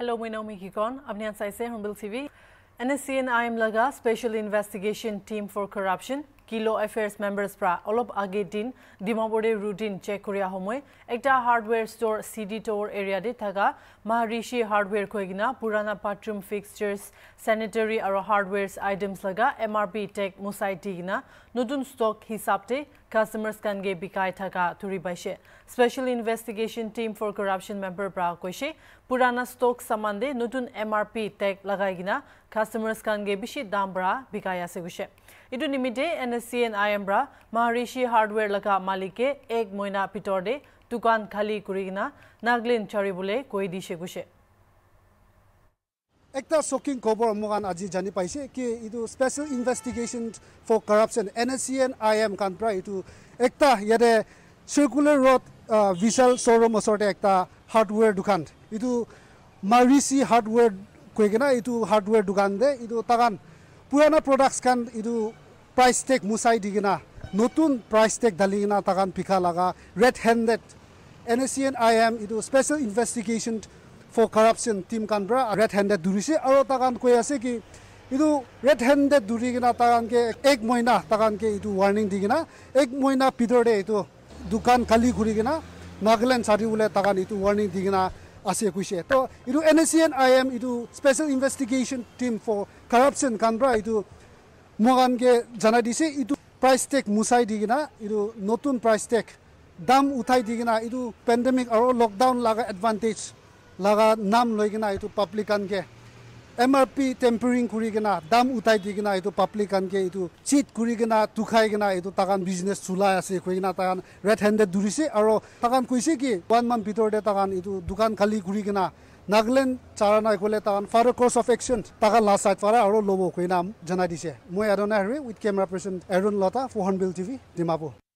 Hello, my name is Hikon. I'm Nancy Seh from Bill TV. NSC and IM Laga Special Investigation Team for Corruption. কিলো affairs members প্রা অলপ আগে দিন ডিমাবরের routine check করিয়া সময় একটা হার্ডওয়ার স্টোর সিডি টোর এরিয়া দে থাকা মহারিষি হার্ডওয়ার কইগিনা পুরানা বাথরুম ফিক্সচার্স স্যানিটারি আর হার্ডওয়ার আইটেমস লাগা এম আর পি টেক মোসাইটিগিনা নতুন stock customers can get bikai thaka turi baishe special investigation team for corruption member bra koishe purana stock samande nutun mrp tag lagai gina customers can get bishi dam bra bikai ase guse itu nimite nsc and im bra maharishi hardware laga malike ek moina pitor de dukan khali kurigina naglin charibule koi dishe guse এটা shocking খবৰ মোক আজি জানি পাইছে কি এইটো special investigation for corruption N S C N I M কান প্ৰায় এইটো এটা ইয়াতে চাৰ্কুলাৰ ৰোড বিশাল শ্ব'ৰুম ওচৰতে এটা হাৰ্ডৱেৰ দোকান এইটো মাৰিচি হাৰ্ডৱেৰ কৈ কিনে এইটো হাৰ্ডৱেৰ দোকান দে এইটো তাকান পুৰণা প্ৰডাক্টছ কান এইটো প্ৰাইচ টেক মোচাই দি কিনা নতুন প্ৰাইচ টেক ঢালি কিনে তাকান পিখা লগা red handed N S C N I M এইটো special investigation for corruption team কাৰণ পৰা ৰেড হেণ্ডেড ধৰিছে আৰু তাকান কৈ আছে কি এইটো ৰেড হেণ্ডেড ধৰি কিনে তাকানকে এক মহিনা তাকানকে এইটো ৱাৰ্ণিং দি কিনে এক মহিনা ভিতৰতে এইটো দোকান খালি ঘূৰি কিনে নাগালেণ্ড চাৰিবলৈ তাকান এইটো ৱাৰ্ণিং দি কিনে আছে কৈছে তো এইটো N A C N I M এইটো special investigation team for corruption কাৰণ পৰা এইটো মোকানকে জনাই দিছে এইটো প্ৰাইচ টেগ মুচাই দি কিনে এইটো নতুন প্ৰাইচ টেগ দাম উঠাই দি কিনে এইটো পেণ্ডেমিক আৰু লকডাউন লগা এডভান্টেজ লগা নাম লৈ কিনে এইটো পাব্লিকানকে এম আৰ পি টেম্পৰিং কৰি কিনে দাম উঠাই দি কিনে এইটো পাব্লিকানকে এইটো চিট কৰি কিনে টুখাই কিনে এইটো তাকান বিজনেছ চলাই আছে কৈ কিনে তাকান ৰেড হেণ্ডেড দৌৰিছে আৰু তাকান কৈছে কি ওৱান মান ভিতৰতে তাকান এইটো দোকান খালি কৰি কিনে নাগলেণ্ড চাৰা নাই কলে তাকান ফাৰ কৰ্চ অফ একচন তাকান লাষ্ট চাইড পাৰা আৰু ল'ব কৈ নাম জনাই দিছে মই এডনাই হাৰি উইথ কেমেৰা পাৰ্চন এৰুণ লতা ফ'ৰ হণ্ড্ৰেড টিভি ডিমাপুৰ